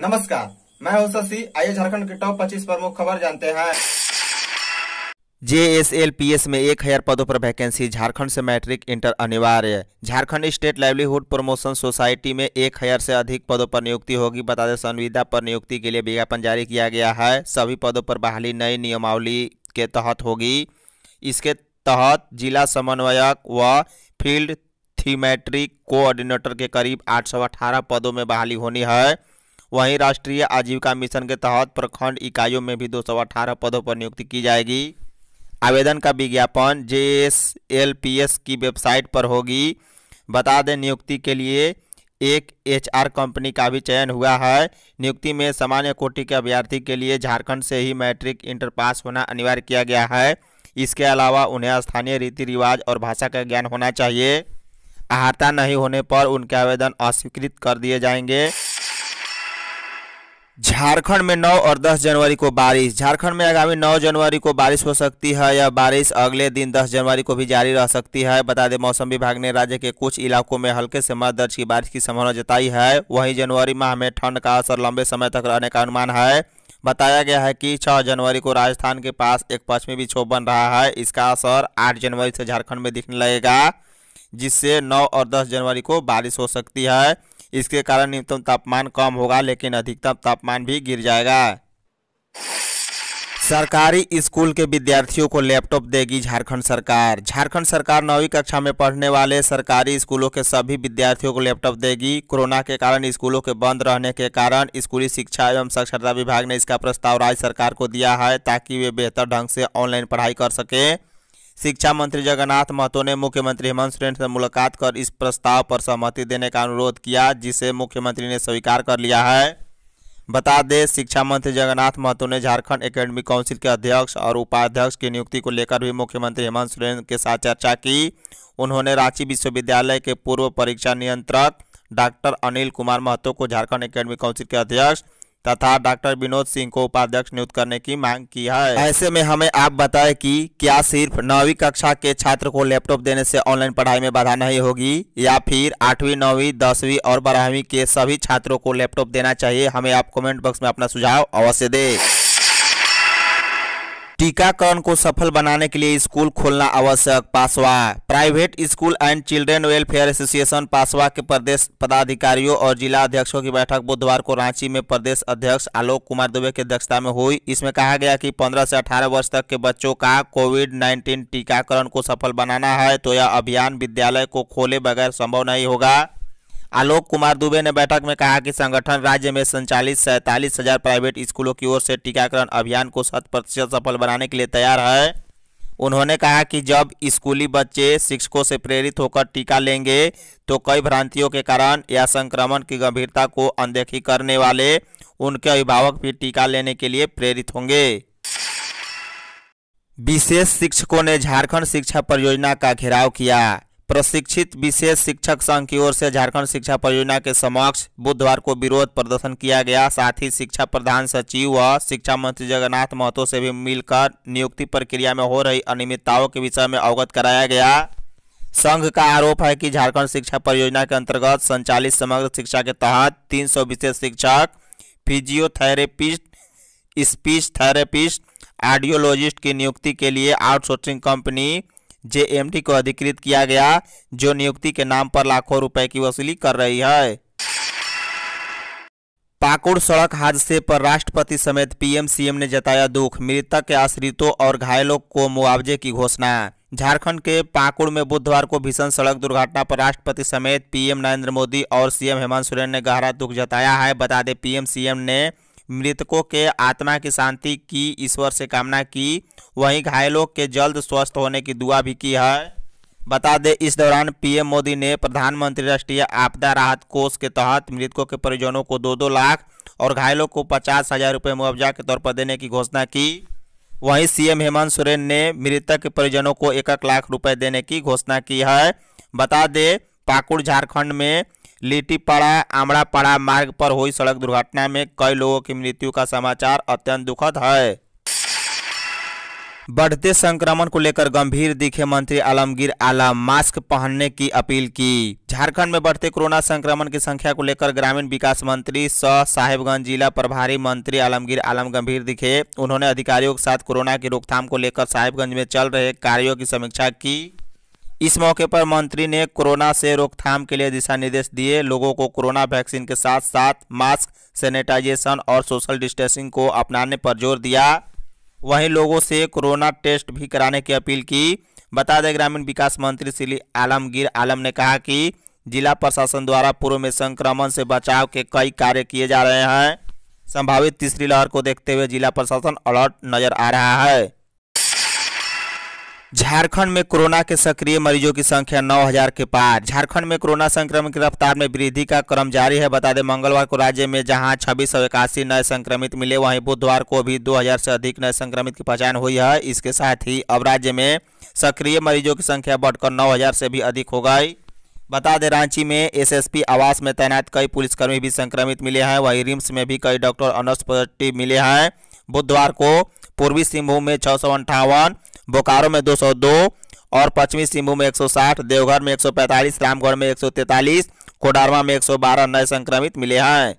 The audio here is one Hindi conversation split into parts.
नमस्कार मैं हूं शशि आइए झारखंड के टॉप 25 प्रमुख खबर जानते हैं जेएसएलपीएस में एक हजार पदों पर वैकेंसी झारखंड से मैट्रिक इंटर अनिवार्य Jharkhand state livelihood promotion society में एक हजार से अधिक पदों पर नियुक्ति होगी बता दें संविदा पर नियुक्ति के लिए विज्ञापन जारी किया गया है सभी पदों पर बहाली नई नियमावली के तहत होगी इसके तहत जिला समन्वयक व फील्ड थीमेट्रिक कोऑर्डिनेटर के करीब आठ पदों में बहाली होनी है वहीं राष्ट्रीय आजीविका मिशन के तहत प्रखंड इकाइयों में भी दो पदों पर नियुक्ति की जाएगी आवेदन का विज्ञापन J S L P S की वेबसाइट पर होगी बता दें नियुक्ति के लिए एक एचआर कंपनी का भी चयन हुआ है नियुक्ति में सामान्य कोटि के अभ्यर्थी के लिए झारखंड से ही मैट्रिक इंटर पास होना अनिवार्य किया गया है इसके अलावा उन्हें स्थानीय रीति रिवाज और भाषा का ज्ञान होना चाहिए अहाता नहीं होने पर उनके आवेदन अस्वीकृत कर दिए जाएंगे झारखंड में 9 और 10 जनवरी को बारिश झारखंड में आगामी 9 जनवरी को बारिश हो सकती है या बारिश अगले दिन 10 जनवरी को भी जारी रह सकती है बता दें मौसम विभाग ने राज्य के कुछ इलाकों में हल्के से मध्य दर्ज की बारिश की संभावना जताई है वहीं जनवरी माह में ठंड का असर लंबे समय तक रहने का अनुमान है बताया गया है कि छह जनवरी को राजस्थान के पास एक पश्चिमी विक्षोभ बन रहा है इसका असर आठ जनवरी से झारखंड में दिखने लगेगा जिससे नौ और दस जनवरी को बारिश हो सकती है इसके कारण न्यूनतम तापमान कम होगा लेकिन अधिकतम तापमान भी गिर जाएगा सरकारी स्कूल के विद्यार्थियों को लैपटॉप देगी झारखंड सरकार झारखंड सरकार नौवीं कक्षा में पढ़ने वाले सरकारी स्कूलों के सभी विद्यार्थियों को लैपटॉप देगी कोरोना के कारण स्कूलों के बंद रहने के कारण स्कूली शिक्षा एवं साक्षरता विभाग ने इसका प्रस्ताव राज्य सरकार को दिया है ताकि वे बेहतर ढंग से ऑनलाइन पढ़ाई कर सकें शिक्षा मंत्री जगन्नाथ महतो ने मुख्यमंत्री हेमंत सोरेन से मुलाकात कर इस प्रस्ताव पर सहमति देने का अनुरोध किया जिसे मुख्यमंत्री ने स्वीकार कर लिया है बता दें शिक्षा मंत्री जगन्नाथ महतो ने झारखंड एकेडमिक काउंसिल के अध्यक्ष और उपाध्यक्ष की नियुक्ति को लेकर भी मुख्यमंत्री हेमंत सोरेन के साथ चर्चा की उन्होंने रांची विश्वविद्यालय के पूर्व परीक्षा नियंत्रक डॉक्टर अनिल कुमार महतो को झारखंड एकेडमिक काउंसिल के अध्यक्ष तथा डॉक्टर विनोद सिंह को उपाध्यक्ष नियुक्त करने की मांग की है ऐसे में हमें आप बताएं कि क्या सिर्फ नौवीं कक्षा के छात्र को लैपटॉप देने से ऑनलाइन पढ़ाई में बाधा नहीं होगी या फिर आठवीं नौवीं दसवीं और बारहवीं के सभी छात्रों को लैपटॉप देना चाहिए हमें आप कमेंट बॉक्स में अपना सुझाव अवश्य दें टीकाकरण को सफल बनाने के लिए स्कूल खोलना आवश्यक पासवा private school and children welfare association पासवा के प्रदेश पदाधिकारियों और जिला अध्यक्षों की बैठक बुधवार को रांची में प्रदेश अध्यक्ष आलोक कुमार दुबे की अध्यक्षता में हुई इसमें कहा गया कि 15 से 18 वर्ष तक के बच्चों का कोविड 19 टीकाकरण को सफल बनाना है तो यह अभियान विद्यालय को खोले बगैर संभव नहीं होगा आलोक कुमार दुबे ने बैठक में कहा कि संगठन राज्य में संचालित सैंतालीस हजार प्राइवेट स्कूलों की ओर से टीकाकरण अभियान को शत प्रतिशत सफल बनाने के लिए तैयार है उन्होंने कहा कि जब स्कूली बच्चे शिक्षकों से प्रेरित होकर टीका लेंगे तो कई भ्रांतियों के कारण या संक्रमण की गंभीरता को अनदेखी करने वाले उनके अभिभावक भी टीका लेने के लिए प्रेरित होंगे विशेष शिक्षकों ने झारखंड शिक्षा परियोजना का घेराव किया प्रशिक्षित विशेष शिक्षक संघ की ओर से झारखंड शिक्षा परियोजना के समक्ष बुधवार को विरोध प्रदर्शन किया गया साथ ही शिक्षा प्रधान सचिव व शिक्षा मंत्री जगन्नाथ महतो से भी मिलकर नियुक्ति प्रक्रिया में हो रही अनियमितताओं के विषय में अवगत कराया गया संघ का आरोप है कि झारखंड शिक्षा परियोजना के अंतर्गत संचालित समग्र शिक्षा के तहत तीन विशेष शिक्षक फिजियोथेरेपिस्ट स्पीच थेरेपिस्ट ऑडियोलॉजिस्ट की नियुक्ति के लिए आउटसोर्सिंग कंपनी डी को अधिकृत किया गया जो नियुक्ति के नाम पर लाखों रुपए की वसूली कर रही है पाकुड़ सड़क हादसे पर राष्ट्रपति समेत पीएम सीएम ने जताया दुख मृतक के आश्रितों और घायलों को मुआवजे की घोषणा झारखंड के पाकुड़ में बुधवार को भीषण सड़क दुर्घटना पर राष्ट्रपति समेत पीएम नरेंद्र मोदी और सीएम हेमंत सोरेन ने गहरा दुख जताया है बता दें पीएम सीएम ने मृतकों के आत्मा की शांति की ईश्वर से कामना की वहीं घायलों के जल्द स्वस्थ होने की दुआ भी की है बता दें इस दौरान पीएम मोदी ने प्रधानमंत्री राष्ट्रीय आपदा राहत कोष के तहत मृतकों के परिजनों को दो दो लाख और घायलों को पचास हजार रुपये मुआवजा के तौर पर देने की घोषणा की वहीं सीएम हेमंत सोरेन ने मृतक के परिजनों को एक एक लाख रुपए देने की घोषणा की है बता दें पाकुड़ झारखंड में लिट्टीपाड़ा आमड़ापाड़ा मार्ग पर हुई सड़क दुर्घटना में कई लोगों की मृत्यु का समाचार अत्यंत दुखद है बढ़ते संक्रमण को लेकर गंभीर दिखे मंत्री आलमगीर आलम मास्क पहनने की अपील की झारखंड में बढ़ते कोरोना संक्रमण की संख्या को लेकर ग्रामीण विकास मंत्री सह साहेबगंज जिला प्रभारी मंत्री आलमगीर आलम गंभीर दिखे उन्होंने अधिकारियों के साथ कोरोना की रोकथाम को लेकर साहेबगंज में चल रहे कार्यों की समीक्षा की इस मौके पर मंत्री ने कोरोना से रोकथाम के लिए दिशा निर्देश दिए लोगों को कोरोना वैक्सीन के साथ साथ मास्क सैनिटाइजेशन और सोशल डिस्टेंसिंग को अपनाने पर जोर दिया वहीं लोगों से कोरोना टेस्ट भी कराने की अपील की बता दें ग्रामीण विकास मंत्री श्री आलमगीर आलम ने कहा कि जिला प्रशासन द्वारा पूर्व में संक्रमण से बचाव के कई कार्य किए जा रहे हैं संभावित तीसरी लहर को देखते हुए जिला प्रशासन अलर्ट नजर आ रहा है झारखंड में कोरोना के सक्रिय मरीजों की संख्या 9000 के पार झारखंड में कोरोना संक्रमण की रफ्तार में वृद्धि का क्रम जारी है बता दें मंगलवार को राज्य में जहां छब्बीस सौ इक्यासी नए संक्रमित मिले वहीं बुधवार को भी 2000 से अधिक नए संक्रमित की पहचान हुई है इसके साथ ही अब राज्य में सक्रिय मरीजों की संख्या बढ़कर नौ से भी अधिक हो गई बता दें रांची में एसएसपी आवास में तैनात कई पुलिसकर्मी भी संक्रमित मिले हैं वहीं रिम्स में भी कई डॉक्टर अनर्स पॉजिटिव मिले हैं बुधवार को पूर्वी सिंहभूम में छः सौ अंठावन बोकारो में 202 और पश्चिमी सिंहभूम में 160 देवघर में 145 रामगढ़ में 143 कोडारमा में 112 नए संक्रमित मिले हैं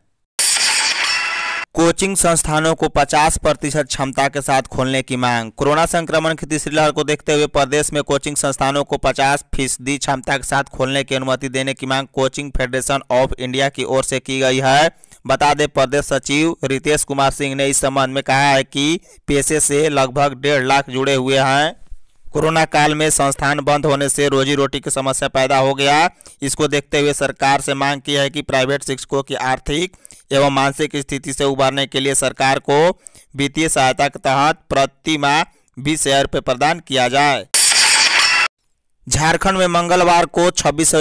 कोचिंग संस्थानों को 50 प्रतिशत क्षमता के साथ खोलने की मांग कोरोना संक्रमण की तीसरी लहर को देखते हुए प्रदेश में कोचिंग संस्थानों को 50 फीसदी क्षमता के साथ खोलने की अनुमति देने की मांग कोचिंग फेडरेशन ऑफ इंडिया की ओर से की गई है बता दें प्रदेश सचिव रितेश कुमार सिंह ने इस संबंध में कहा है कि पेशे से लगभग डेढ़ लाख जुड़े हुए हैं कोरोना काल में संस्थान बंद होने से रोजी रोटी की समस्या पैदा हो गया इसको देखते हुए सरकार से मांग की है कि प्राइवेट शिक्षकों की आर्थिक एवं मानसिक स्थिति से उबारने के लिए सरकार को वित्तीय सहायता के तहत प्रति माह बीस हज़ार रुपये प्रदान किया जाए झारखंड में मंगलवार को छब्बीस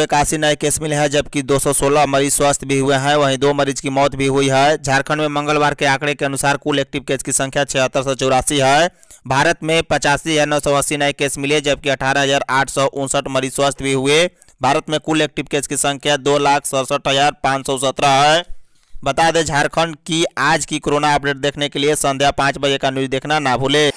नए केस मिले हैं जबकि 216 मरीज स्वस्थ भी हुए हैं वहीं दो मरीज की मौत भी हुई है झारखंड में मंगलवार के आंकड़े के अनुसार कुल एक्टिव केस की संख्या छिहत्तर सौ चौरासी है भारत में पचासी हजार नौ सौ अस्सी नए केस मिले जबकि अठारह हजार आठ सौ उनसठ मरीज स्वस्थ भी हुए भारत में कुल एक्टिव केस की संख्या दो लाख सड़सठ हजार पाँच सौ सत्रह है बता दें झारखंड की आज की कोरोना अपडेट देखने के लिए संध्या पाँच बजे का न्यूज देखना ना भूले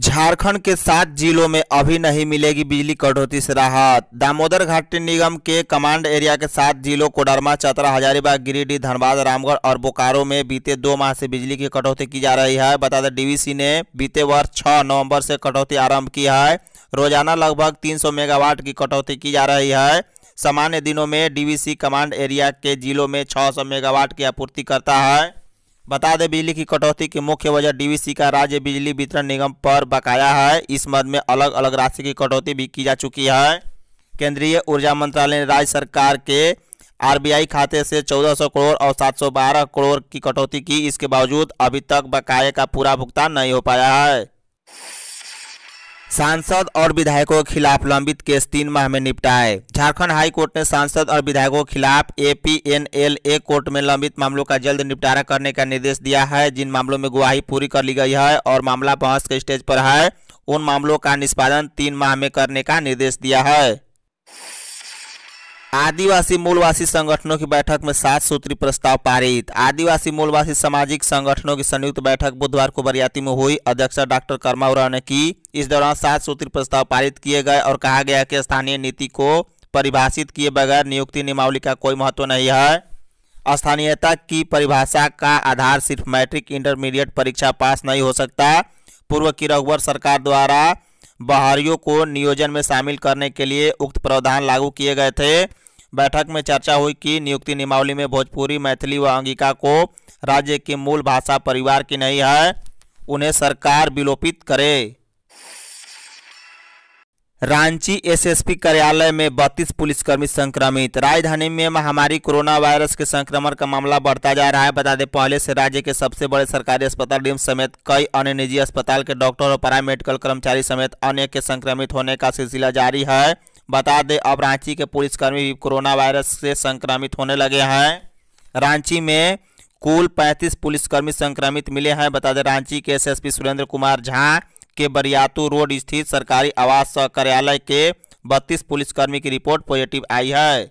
झारखंड के सात जिलों में अभी नहीं मिलेगी बिजली कटौती से राहत दामोदर घाटी निगम के कमांड एरिया के सात जिलों कोडरमा चतरा हजारीबाग गिरिडीह धनबाद रामगढ़ और बोकारो में बीते दो माह से बिजली की कटौती की जा रही है बता दें डीवीसी ने बीते वर्ष 6 नवंबर से कटौती आरंभ की है रोजाना लगभग तीन मेगावाट की कटौती की जा रही है सामान्य दिनों में डीवीसी कमांड एरिया के जिलों में 600 मेगावाट की आपूर्ति करता है बता दें बिजली की कटौती की मुख्य वजह डीवीसी का राज्य बिजली वितरण निगम पर बकाया है इस मद में अलग अलग राशि की कटौती भी की जा चुकी है केंद्रीय ऊर्जा मंत्रालय ने राज्य सरकार के आरबीआई खाते से 1400 करोड़ और 712 करोड़ की कटौती की इसके बावजूद अभी तक बकाए का पूरा भुगतान नहीं हो पाया है सांसद और विधायकों के खिलाफ लंबित केस तीन माह में निपटाए झारखंड हाई कोर्ट ने सांसद और विधायकों के खिलाफ एपीएनएलए कोर्ट में लंबित मामलों का जल्द निपटारा करने का निर्देश दिया है जिन मामलों में गुवाही पूरी कर ली गई है और मामला बहस के स्टेज पर है उन मामलों का निष्पादन तीन माह में करने का निर्देश दिया है आदिवासी मूलवासी संगठनों की बैठक में सात सूत्री प्रस्ताव पारित आदिवासी मूलवासी सामाजिक संगठनों की संयुक्त बैठक बुधवार को बरियाती में हुई अध्यक्ष डॉक्टर कर्मा उरा ने की इस दौरान सात सूत्री प्रस्ताव पारित किए गए और कहा गया कि स्थानीय नीति को परिभाषित किए बगैर नियुक्ति नियमावली का कोई महत्व नहीं है स्थानीयता की परिभाषा का आधार सिर्फ मैट्रिक इंटरमीडिएट परीक्षा पास नहीं हो सकता पूर्व की रघुवर सरकार द्वारा बाहरियों को नियोजन में शामिल करने के लिए उक्त प्रावधान लागू किए गए थे बैठक में चर्चा हुई कि नियुक्ति नियमावली में भोजपुरी मैथिली व अंगिका को राज्य की मूल भाषा परिवार की नहीं है उन्हें सरकार विलोपित करे रांची एसएसपी कार्यालय में बत्तीस पुलिसकर्मी संक्रमित राजधानी में महामारी कोरोना वायरस के संक्रमण का मामला बढ़ता जा रहा है बता दें पहले से राज्य के सबसे बड़े सरकारी अस्पताल रिम्स समेत कई अन्य निजी अस्पताल के डॉक्टर और पैरामेडिकल कर्मचारी समेत अन्य के संक्रमित होने का सिलसिला जारी है बता दें अब रांची के पुलिसकर्मी भी कोरोना वायरस से संक्रमित होने लगे हैं रांची में कुल 35 पुलिसकर्मी संक्रमित मिले हैं बता दें रांची के एसएसपी सुरेंद्र कुमार झा के बरियातू रोड स्थित सरकारी आवास कार्यालय के बत्तीस पुलिसकर्मी की रिपोर्ट पॉजिटिव आई है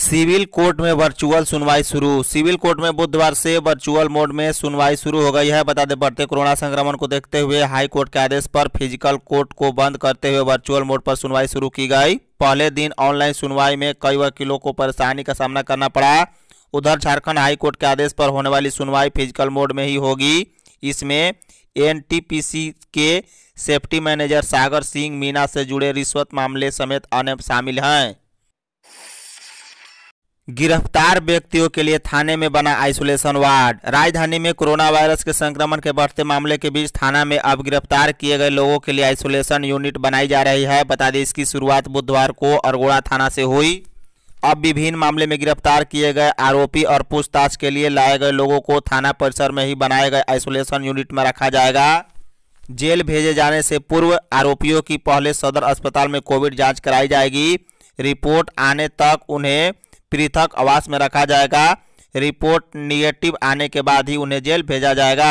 सिविल कोर्ट में वर्चुअल सुनवाई शुरू सिविल कोर्ट में बुधवार से वर्चुअल मोड में सुनवाई शुरू हो गई है बता दें बढ़ते कोरोना संक्रमण को देखते हुए हाई कोर्ट के आदेश पर फिजिकल कोर्ट को बंद करते हुए वर्चुअल मोड पर सुनवाई शुरू की गई पहले दिन ऑनलाइन सुनवाई में कई वकीलों को परेशानी का सामना करना पड़ा उधर झारखंड हाई कोर्ट के आदेश पर होने वाली सुनवाई फिजिकल मोड में ही होगी इसमें एनटीपीसी के सेफ्टी मैनेजर सागर सिंह मीना से जुड़े रिश्वत मामले समेत अन्य शामिल हैं गिरफ्तार व्यक्तियों के लिए थाने में बना आइसोलेशन वार्ड राजधानी में कोरोना वायरस के संक्रमण के बढ़ते मामले के बीच थाना में अब गिरफ्तार किए गए लोगों के लिए आइसोलेशन यूनिट बनाई जा रही है बता दें इसकी शुरुआत बुधवार को अरगोड़ा थाना से हुई अब विभिन्न मामले में गिरफ्तार किए गए आरोपी और पूछताछ के लिए लाए गए लोगों को थाना परिसर में ही बनाए गए आइसोलेशन यूनिट में रखा जाएगा जेल भेजे जाने से पूर्व आरोपियों की पहले सदर अस्पताल में कोविड जाँच कराई जाएगी रिपोर्ट आने तक उन्हें पृथक आवास में रखा जाएगा रिपोर्ट निगेटिव आने के बाद ही उन्हें जेल भेजा जाएगा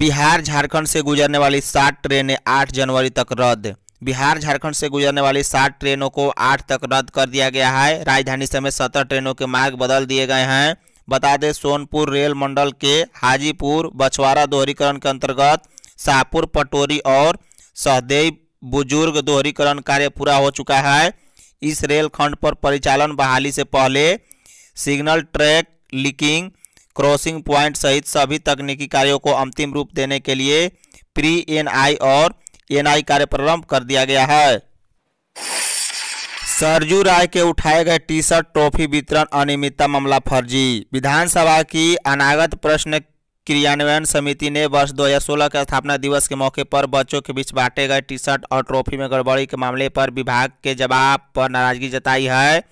बिहार झारखंड से गुजरने वाली सात ट्रेनें आठ जनवरी तक रद्द बिहार झारखंड से गुजरने वाली सात ट्रेनों को आठ तक रद्द कर दिया गया है राजधानी समेत सत्रह ट्रेनों के मार्ग बदल दिए गए हैं बता दें सोनपुर रेल मंडल के हाजीपुर बछवारा दोहरीकरण के अंतर्गत शाहपुर पटोरी और सहदेव बुजुर्ग दोहरीकरण कार्य पूरा हो चुका है इस रेलखंड पर परिचालन बहाली से पहले signal track linking crossing point सहित सभी तकनीकी कार्यों को अंतिम रूप देने के लिए प्री एनआई और एनआई कार्य प्रारंभ कर दिया गया है सरजू राय के उठाए गए टी शर्ट ट्रॉफी वितरण अनियमितता मामला फर्जी विधानसभा की अनागत प्रश्न क्रियान्वयन समिति ने वर्ष 2016 के स्थापना दिवस के मौके पर बच्चों के बीच बांटे गए टी शर्ट और ट्रॉफी में गड़बड़ी के मामले पर विभाग के जवाब पर नाराजगी जताई है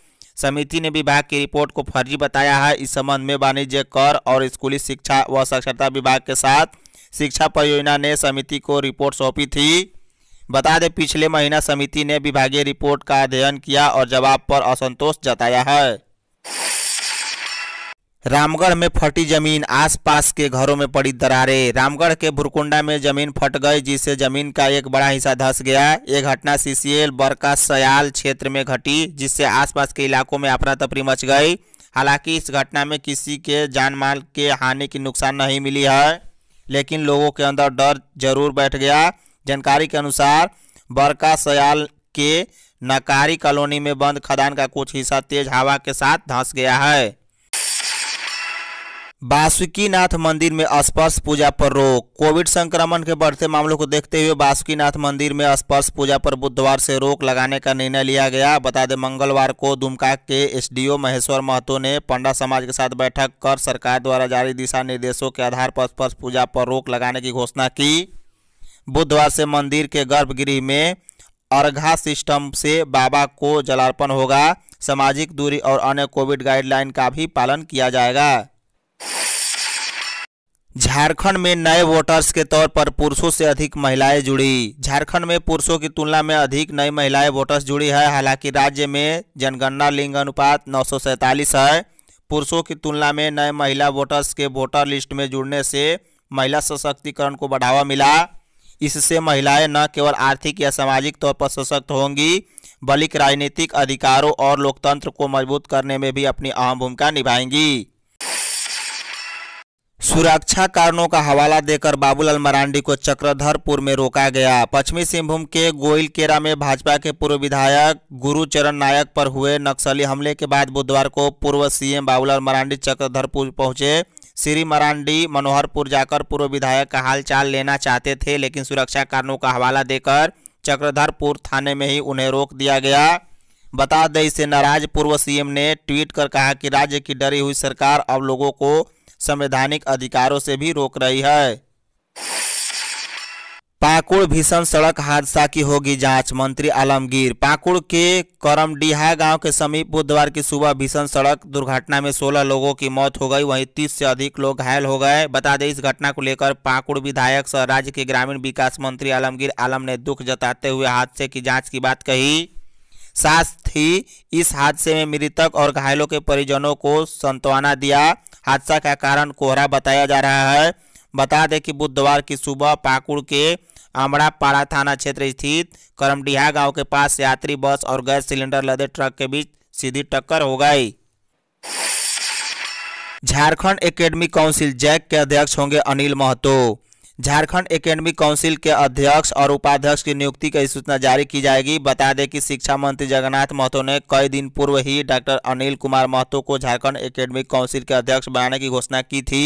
समिति ने विभाग की रिपोर्ट को फर्जी बताया है इस संबंध में वाणिज्य कर और स्कूली शिक्षा व साक्षरता विभाग के साथ शिक्षा परियोजना ने समिति को रिपोर्ट सौंपी थी बता दें पिछले महीना समिति ने विभागीय रिपोर्ट का अध्ययन किया और जवाब पर असंतोष जताया है रामगढ़ में फटी जमीन आसपास के घरों में पड़ी दरारें रामगढ़ के भुरकुंडा में जमीन फट गई जिससे जमीन का एक बड़ा हिस्सा धस गया ये घटना सीसीएल बरका सयाल क्षेत्र में घटी जिससे आसपास के इलाकों में अफरा तफरी मच गई हालांकि इस घटना में किसी के जान माल के हानि की नुकसान नहीं मिली है लेकिन लोगों के अंदर डर जरूर बैठ गया जानकारी के अनुसार बरका सयाल के नकारी कॉलोनी में बंद खदान का कुछ हिस्सा तेज हवा के साथ धंस गया है बासुकीनाथ मंदिर में स्पर्श पूजा पर रोक कोविड संक्रमण के बढ़ते मामलों को देखते हुए वासुकीनाथ मंदिर में स्पर्श पूजा पर बुधवार से रोक लगाने का निर्णय लिया गया बता दें मंगलवार को दुमका के एसडीओ महेश्वर महतो ने पंडा समाज के साथ बैठक कर सरकार द्वारा जारी दिशा निर्देशों के आधार पर स्पर्श पूजा पर रोक लगाने की घोषणा की बुधवार से मंदिर के गर्भगृह में अर्घा सिस्टम से बाबा को जलार्पण होगा सामाजिक दूरी और अन्य कोविड गाइडलाइन का भी पालन किया जाएगा झारखंड में नए वोटर्स के तौर पर पुरुषों से अधिक महिलाएं जुड़ी झारखंड में पुरुषों की तुलना में अधिक नई महिलाएं वोटर्स जुड़ी है हालांकि राज्य में जनगणना लिंग अनुपात नौ है पुरुषों की तुलना में नए महिला वोटर्स के वोटर लिस्ट में जुड़ने से महिला सशक्तिकरण को बढ़ावा मिला इससे महिलाएं न केवल आर्थिक या सामाजिक तौर पर सशक्त होंगी बल्कि राजनीतिक अधिकारों और लोकतंत्र को मजबूत करने में भी अपनी अहम भूमिका निभाएंगी सुरक्षा कारणों का हवाला देकर बाबूलाल मरांडी को चक्रधरपुर में रोका गया पश्चिमी सिंहभूम के गोइलकेरा में भाजपा के पूर्व विधायक गुरुचरण नायक पर हुए नक्सली हमले के बाद बुधवार को पूर्व सीएम बाबूलाल मरांडी चक्रधरपुर पहुंचे श्री मरांडी मनोहरपुर जाकर पूर्व विधायक का हालचाल लेना चाहते थे लेकिन सुरक्षा कारणों का हवाला देकर चक्रधरपुर थाने में ही उन्हें रोक दिया गया बता दें इसे नाराज पूर्व सीएम ने ट्वीट कर कहा कि राज्य की डरी हुई सरकार अब लोगों को संवैधानिक अधिकारों से भी रोक रही है पाकुड़ भीषण सड़क हादसा की होगी जांच मंत्री आलमगीर पाकुड़ के करमडीहा गांव के समीप बुधवार की सुबह भीषण सड़क दुर्घटना में 16 लोगों की मौत हो गई वहीं 30 से अधिक लोग घायल हो गए बता दें इस घटना को लेकर पाकुड़ विधायक सह राज्य के ग्रामीण विकास मंत्री आलमगीर आलम ने दुख जताते हुए हादसे की जाँच की बात कही साथ ही इस हादसे में मृतक और घायलों के परिजनों को संत्वना दिया हादसा का कारण कोहरा बताया जा रहा है बता दें कि बुधवार की सुबह पाकुड़ के अमड़ापाड़ा थाना क्षेत्र स्थित करमडीहा गांव के पास यात्री बस और गैस सिलेंडर लदे ट्रक के बीच सीधी टक्कर हो गई झारखंड एकेडमी काउंसिल जैक के अध्यक्ष होंगे अनिल महतो झारखंड एकेडमिक काउंसिल के अध्यक्ष और उपाध्यक्ष की नियुक्ति की सूचना जारी की जाएगी बता दें कि शिक्षा मंत्री जगन्नाथ महतो ने कई दिन पूर्व ही डॉक्टर अनिल कुमार महतो को झारखंड एकेडमिक काउंसिल के अध्यक्ष बनाने की घोषणा की थी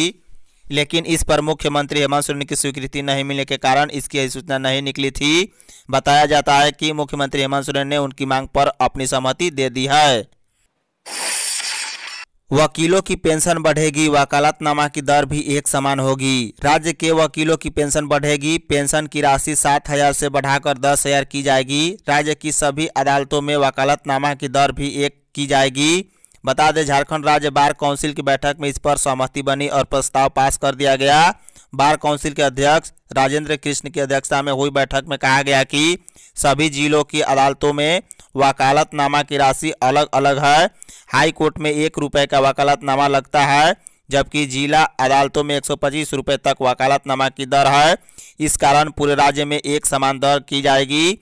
लेकिन इस पर मुख्यमंत्री हेमंत सोरेन की स्वीकृति नहीं मिलने के कारण इसकी अधिसूचना नहीं निकली थी बताया जाता है कि मुख्यमंत्री हेमंत सोरेन ने उनकी मांग पर अपनी सहमति दे दी है वकीलों की पेंशन बढ़ेगी वकालतनामा की दर भी एक समान होगी राज्य के वकीलों की पेंशन बढ़ेगी पेंशन की राशि सात हजार से बढ़ाकर दस हजार की जाएगी राज्य की सभी अदालतों में वकालतनामा की दर भी एक की जाएगी बता दें झारखंड राज्य बार काउंसिल की बैठक में इस पर सहमति बनी और प्रस्ताव पास कर दिया गया बार काउंसिल के अध्यक्ष राजेंद्र कृष्ण की अध्यक्षता में हुई बैठक में कहा गया कि सभी जिलों की अदालतों में वकालतनामा की राशि अलग अलग है हाई कोर्ट में एक रुपये का वकालतनामा लगता है जबकि जिला अदालतों में एक सौ पच्चीस रुपये तक वकालतनामा की दर है इस कारण पूरे राज्य में एक समान दर की जाएगी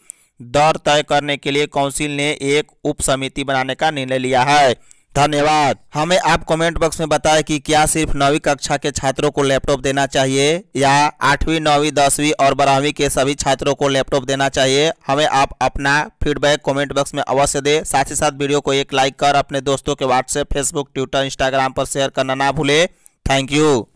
दर तय करने के लिए काउंसिल ने एक उप समिति बनाने का निर्णय लिया है धन्यवाद हमें आप कमेंट बॉक्स में बताएं कि क्या सिर्फ नौवीं कक्षा के छात्रों को लैपटॉप देना चाहिए या आठवीं नौवीं दसवीं और बारहवीं के सभी छात्रों को लैपटॉप देना चाहिए हमें आप अपना फीडबैक कमेंट बॉक्स में अवश्य दें साथ ही साथ वीडियो को एक लाइक कर अपने दोस्तों के व्हाट्सएप फेसबुक ट्विटर इंस्टाग्राम पर शेयर करना ना भूले थैंक यू